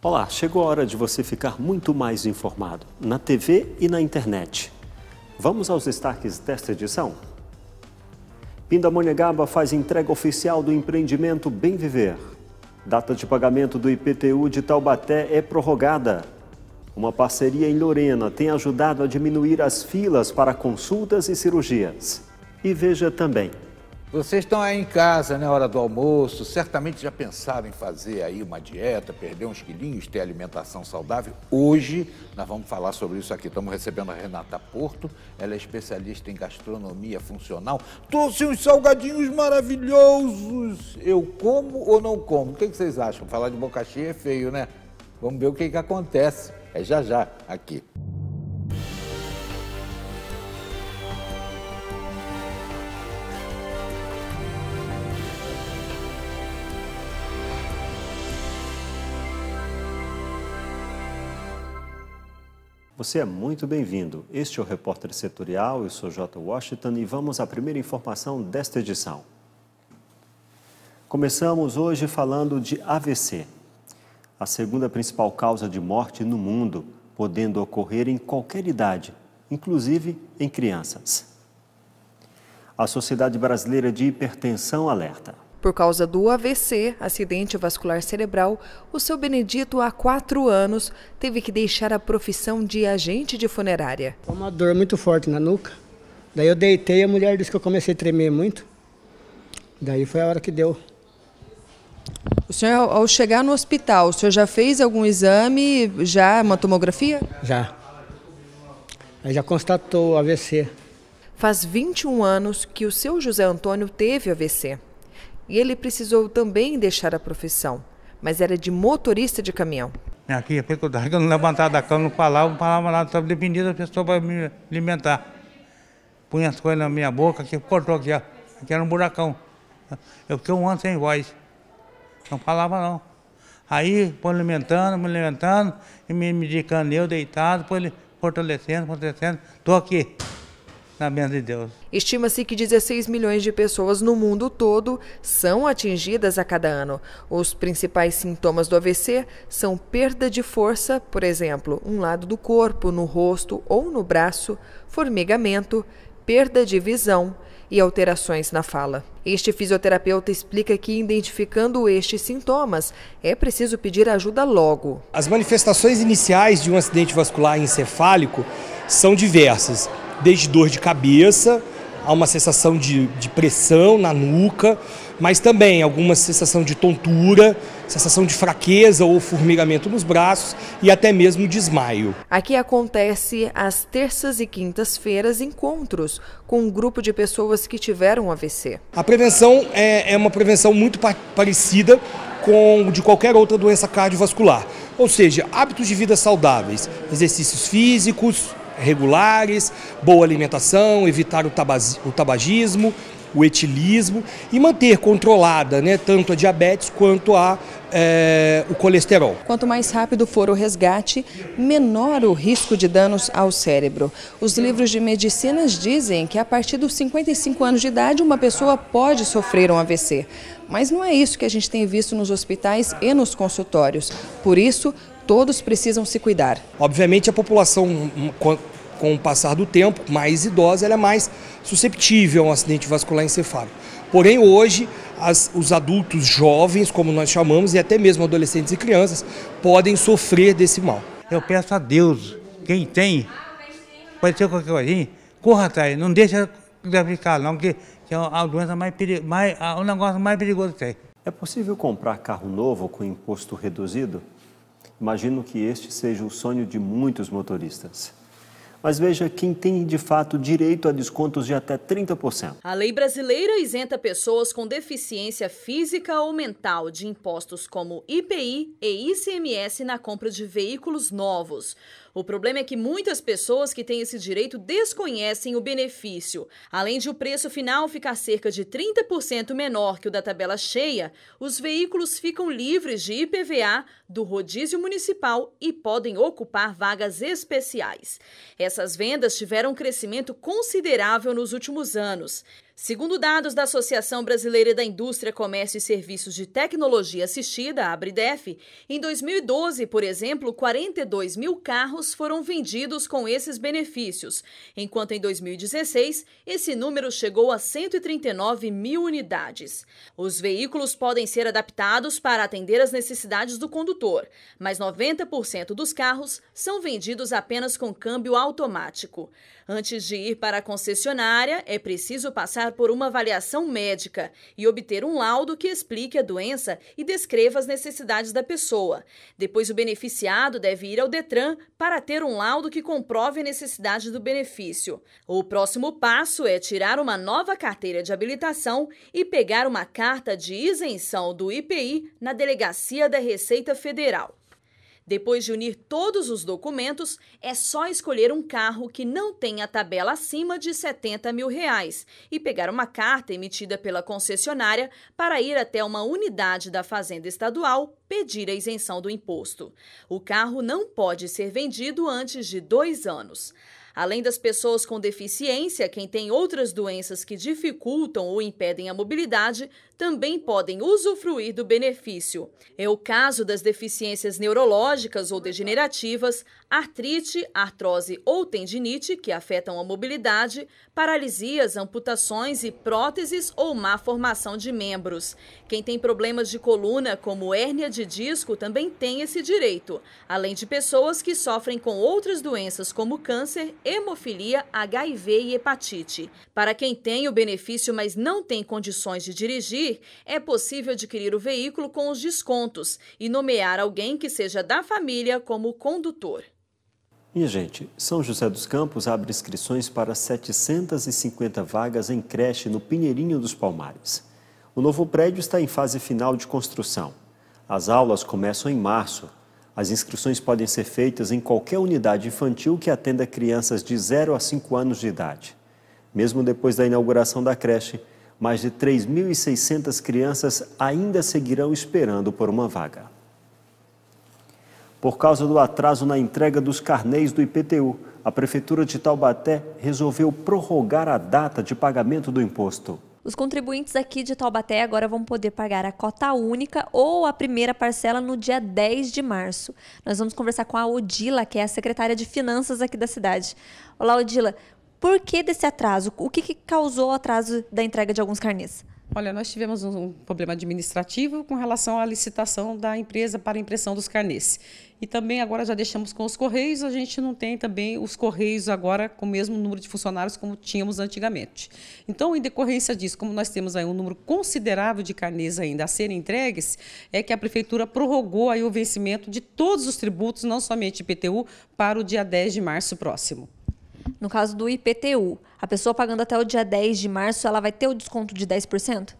Olá, chegou a hora de você ficar muito mais informado na TV e na internet. Vamos aos destaques desta edição? Pindamonhangaba faz entrega oficial do empreendimento Bem Viver. Data de pagamento do IPTU de Taubaté é prorrogada. Uma parceria em Lorena tem ajudado a diminuir as filas para consultas e cirurgias. E veja também vocês estão aí em casa, né? Hora do almoço, certamente já pensaram em fazer aí uma dieta, perder uns quilinhos, ter alimentação saudável. Hoje nós vamos falar sobre isso aqui. Estamos recebendo a Renata Porto, ela é especialista em gastronomia funcional. Trouxe uns salgadinhos maravilhosos. Eu como ou não como? O que, é que vocês acham? Falar de boca cheia é feio, né? Vamos ver o que, é que acontece. É já já aqui. Você é muito bem-vindo. Este é o Repórter Setorial, eu sou J. Washington e vamos à primeira informação desta edição. Começamos hoje falando de AVC, a segunda principal causa de morte no mundo, podendo ocorrer em qualquer idade, inclusive em crianças. A Sociedade Brasileira de Hipertensão alerta. Por causa do AVC, acidente vascular cerebral, o seu Benedito, há quatro anos, teve que deixar a profissão de agente de funerária. Uma dor muito forte na nuca. Daí eu deitei e a mulher disse que eu comecei a tremer muito. Daí foi a hora que deu. O senhor, ao chegar no hospital, o senhor já fez algum exame, já uma tomografia? Já. Aí já constatou AVC. Faz 21 anos que o seu José Antônio teve AVC e ele precisou também deixar a profissão, mas era de motorista de caminhão. É, aqui é dificuldade, eu não levantava da cama, não falava, não falava nada, estava dependendo da pessoa para me alimentar. Punha as coisas na minha boca, que cortou aqui, ó. aqui era um buracão. Eu fiquei um ano sem voz, não falava não. Aí, foi alimentando, me alimentando, e me medicando, eu deitado, foi ele fortalecendo, fortalecendo, estou aqui na de Deus. Estima-se que 16 milhões de pessoas no mundo todo são atingidas a cada ano. Os principais sintomas do AVC são perda de força, por exemplo, um lado do corpo, no rosto ou no braço, formigamento, perda de visão e alterações na fala. Este fisioterapeuta explica que, identificando estes sintomas, é preciso pedir ajuda logo. As manifestações iniciais de um acidente vascular encefálico são diversas desde dor de cabeça, a uma sensação de, de pressão na nuca, mas também alguma sensação de tontura, sensação de fraqueza ou formigamento nos braços e até mesmo desmaio. Aqui acontece às terças e quintas-feiras encontros com um grupo de pessoas que tiveram AVC. A prevenção é, é uma prevenção muito parecida com de qualquer outra doença cardiovascular, ou seja, hábitos de vida saudáveis, exercícios físicos, regulares, boa alimentação, evitar o, tabagismo, o etilismo e manter controlada né, tanto a diabetes quanto a, é, o colesterol. Quanto mais rápido for o resgate, menor o risco de danos ao cérebro. Os livros de medicinas dizem que a partir dos 55 anos de idade uma pessoa pode sofrer um AVC. Mas não é isso que a gente tem visto nos hospitais e nos consultórios. Por isso, todos precisam se cuidar. Obviamente a população hum, hum, com o passar do tempo, mais idosa, ela é mais susceptível a um acidente vascular encefálico. Porém, hoje, as, os adultos jovens, como nós chamamos, e até mesmo adolescentes e crianças, podem sofrer desse mal. Eu peço a Deus, quem tem, pode ser qualquer coisinha, corra atrás, não deixa aplicar não, que, que é a doença mais, o negócio mais perigoso que tem. É possível comprar carro novo com imposto reduzido? Imagino que este seja o sonho de muitos motoristas. Mas veja quem tem de fato direito a descontos de até 30%. A lei brasileira isenta pessoas com deficiência física ou mental de impostos como IPI e ICMS na compra de veículos novos. O problema é que muitas pessoas que têm esse direito desconhecem o benefício. Além de o preço final ficar cerca de 30% menor que o da tabela cheia, os veículos ficam livres de IPVA do rodízio municipal e podem ocupar vagas especiais. Essas vendas tiveram um crescimento considerável nos últimos anos. Segundo dados da Associação Brasileira da Indústria, Comércio e Serviços de Tecnologia Assistida, Abridef, em 2012, por exemplo, 42 mil carros foram vendidos com esses benefícios, enquanto em 2016 esse número chegou a 139 mil unidades. Os veículos podem ser adaptados para atender as necessidades do condutor, mas 90% dos carros são vendidos apenas com câmbio automático. Antes de ir para a concessionária, é preciso passar por uma avaliação médica e obter um laudo que explique a doença e descreva as necessidades da pessoa. Depois, o beneficiado deve ir ao Detran para ter um laudo que comprove a necessidade do benefício. O próximo passo é tirar uma nova carteira de habilitação e pegar uma carta de isenção do IPI na Delegacia da Receita Federal. Depois de unir todos os documentos, é só escolher um carro que não tenha tabela acima de 70 mil reais e pegar uma carta emitida pela concessionária para ir até uma unidade da Fazenda Estadual pedir a isenção do imposto. O carro não pode ser vendido antes de dois anos. Além das pessoas com deficiência, quem tem outras doenças que dificultam ou impedem a mobilidade também podem usufruir do benefício. É o caso das deficiências neurológicas ou degenerativas, artrite, artrose ou tendinite, que afetam a mobilidade, paralisias, amputações e próteses ou má formação de membros. Quem tem problemas de coluna, como hérnia de disco, também tem esse direito, além de pessoas que sofrem com outras doenças como câncer, hemofilia, HIV e hepatite. Para quem tem o benefício, mas não tem condições de dirigir, dirigir, é possível adquirir o veículo com os descontos e nomear alguém que seja da família como condutor. E, gente, São José dos Campos abre inscrições para 750 vagas em creche no Pinheirinho dos Palmares. O novo prédio está em fase final de construção. As aulas começam em março. As inscrições podem ser feitas em qualquer unidade infantil que atenda crianças de 0 a 5 anos de idade. Mesmo depois da inauguração da creche, mais de 3.600 crianças ainda seguirão esperando por uma vaga. Por causa do atraso na entrega dos carnês do IPTU, a Prefeitura de Taubaté resolveu prorrogar a data de pagamento do imposto. Os contribuintes aqui de Taubaté agora vão poder pagar a cota única ou a primeira parcela no dia 10 de março. Nós vamos conversar com a Odila, que é a secretária de Finanças aqui da cidade. Olá, Odila. Por que desse atraso? O que, que causou o atraso da entrega de alguns carnês? Olha, nós tivemos um problema administrativo com relação à licitação da empresa para impressão dos carnês. E também agora já deixamos com os correios, a gente não tem também os correios agora com o mesmo número de funcionários como tínhamos antigamente. Então, em decorrência disso, como nós temos aí um número considerável de carnês ainda a serem entregues, é que a prefeitura prorrogou aí o vencimento de todos os tributos, não somente IPTU, para o dia 10 de março próximo. No caso do IPTU, a pessoa pagando até o dia 10 de março, ela vai ter o desconto de 10%?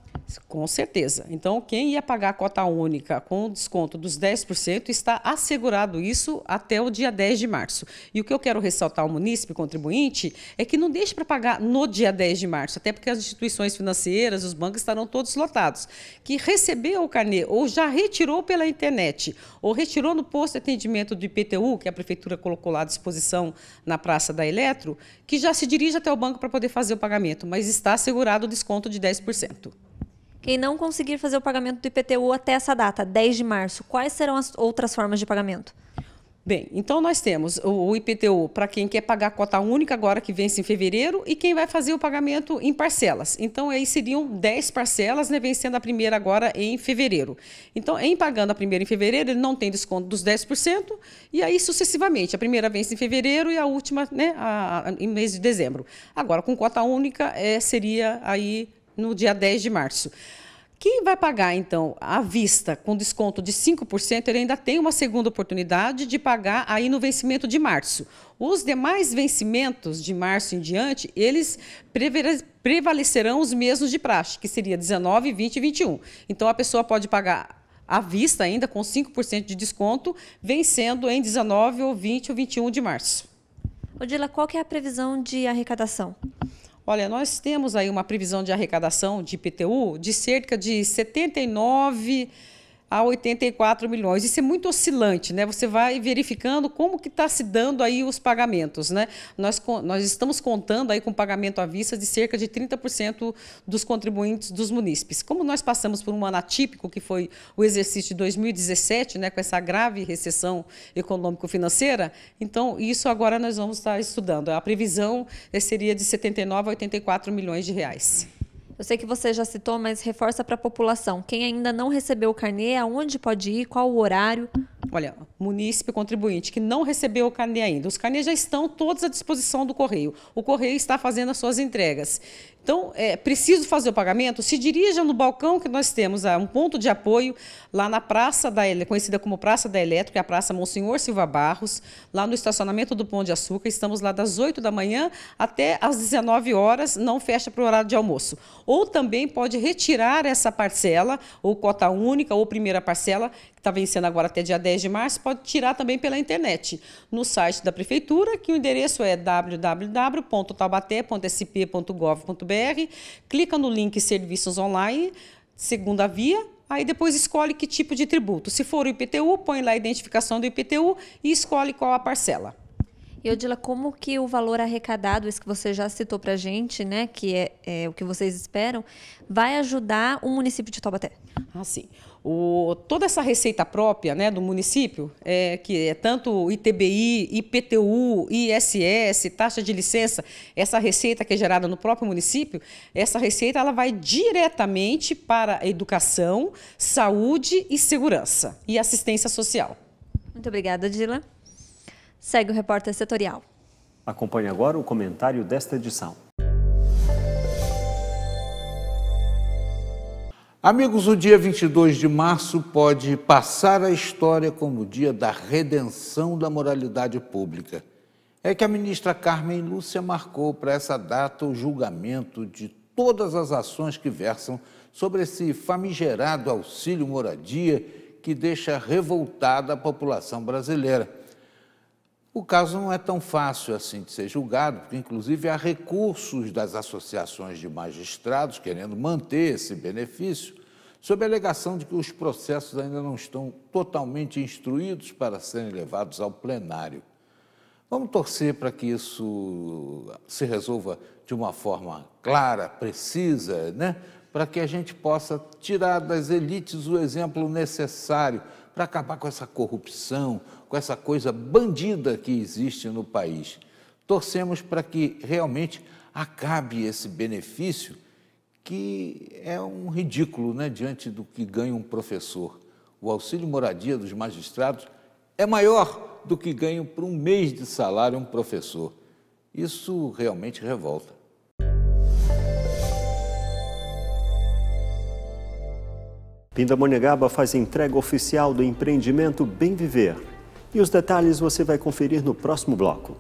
Com certeza. Então, quem ia pagar a cota única com desconto dos 10% está assegurado isso até o dia 10 de março. E o que eu quero ressaltar ao munícipe contribuinte é que não deixe para pagar no dia 10 de março, até porque as instituições financeiras, os bancos estarão todos lotados. Que recebeu o carnê ou já retirou pela internet ou retirou no posto de atendimento do IPTU, que a prefeitura colocou lá à disposição na Praça da Eletro, que já se dirige até o banco para poder fazer o pagamento, mas está assegurado o desconto de 10%. Quem não conseguir fazer o pagamento do IPTU até essa data, 10 de março, quais serão as outras formas de pagamento? Bem, então nós temos o IPTU para quem quer pagar a cota única agora que vence em fevereiro e quem vai fazer o pagamento em parcelas. Então aí seriam 10 parcelas, né, vencendo a primeira agora em fevereiro. Então, em pagando a primeira em fevereiro, ele não tem desconto dos 10% e aí sucessivamente. A primeira vence em fevereiro e a última, né, a, a, em mês de dezembro. Agora, com cota única, é, seria aí no dia 10 de março. Quem vai pagar, então, à vista, com desconto de 5%, ele ainda tem uma segunda oportunidade de pagar aí no vencimento de março. Os demais vencimentos de março em diante, eles prevalecerão os mesmos de praxe, que seria 19, 20 e 21. Então, a pessoa pode pagar à vista ainda, com 5% de desconto, vencendo em 19 ou 20 ou 21 de março. Odila, qual que é a previsão de arrecadação? Olha, nós temos aí uma previsão de arrecadação de IPTU de cerca de 79 a 84 milhões. Isso é muito oscilante, né? Você vai verificando como que está se dando aí os pagamentos, né? Nós, nós estamos contando aí com pagamento à vista de cerca de 30% dos contribuintes dos munícipes. Como nós passamos por um ano atípico, que foi o exercício de 2017, né? Com essa grave recessão econômico-financeira, então isso agora nós vamos estar estudando. A previsão eh, seria de 79 a 84 milhões de reais. Eu sei que você já citou, mas reforça para a população. Quem ainda não recebeu o carnê, aonde pode ir, qual o horário? Olha, munícipe contribuinte que não recebeu o carnê ainda. Os carnês já estão todos à disposição do correio. O correio está fazendo as suas entregas. Então, é preciso fazer o pagamento? Se dirija no balcão que nós temos, ah, um ponto de apoio lá na Praça da conhecida como Praça da Elétrica, é a Praça Monsenhor Silva Barros, lá no estacionamento do Pão de Açúcar. Estamos lá das 8 da manhã até as 19 horas, não fecha para o horário de almoço. Ou também pode retirar essa parcela, ou cota única, ou primeira parcela, que está vencendo agora até dia 10 de março, pode tirar também pela internet, no site da Prefeitura, que o endereço é www.taubaté.sp.gov.br. Clica no link Serviços Online, segunda via, aí depois escolhe que tipo de tributo. Se for o IPTU, põe lá a identificação do IPTU e escolhe qual a parcela. E Odila, como que o valor arrecadado, esse que você já citou para a gente, né, que é, é, o que vocês esperam, vai ajudar o município de Taubaté? Ah, sim. O, toda essa receita própria né, do município, é, que é tanto ITBI, IPTU, ISS, taxa de licença, essa receita que é gerada no próprio município, essa receita ela vai diretamente para educação, saúde e segurança e assistência social. Muito obrigada, Dila. Segue o repórter setorial. Acompanhe agora o comentário desta edição. Amigos, o dia 22 de março pode passar a história como o dia da redenção da moralidade pública. É que a ministra Carmen Lúcia marcou para essa data o julgamento de todas as ações que versam sobre esse famigerado auxílio moradia que deixa revoltada a população brasileira. O caso não é tão fácil assim de ser julgado, porque, inclusive, há recursos das associações de magistrados querendo manter esse benefício, sob a alegação de que os processos ainda não estão totalmente instruídos para serem levados ao plenário. Vamos torcer para que isso se resolva de uma forma clara, precisa, né? para que a gente possa tirar das elites o exemplo necessário para acabar com essa corrupção, com essa coisa bandida que existe no país. Torcemos para que realmente acabe esse benefício, que é um ridículo né, diante do que ganha um professor. O auxílio moradia dos magistrados é maior do que ganha por um mês de salário um professor. Isso realmente revolta. Pindamonhangaba faz entrega oficial do empreendimento Bem Viver. E os detalhes você vai conferir no próximo bloco.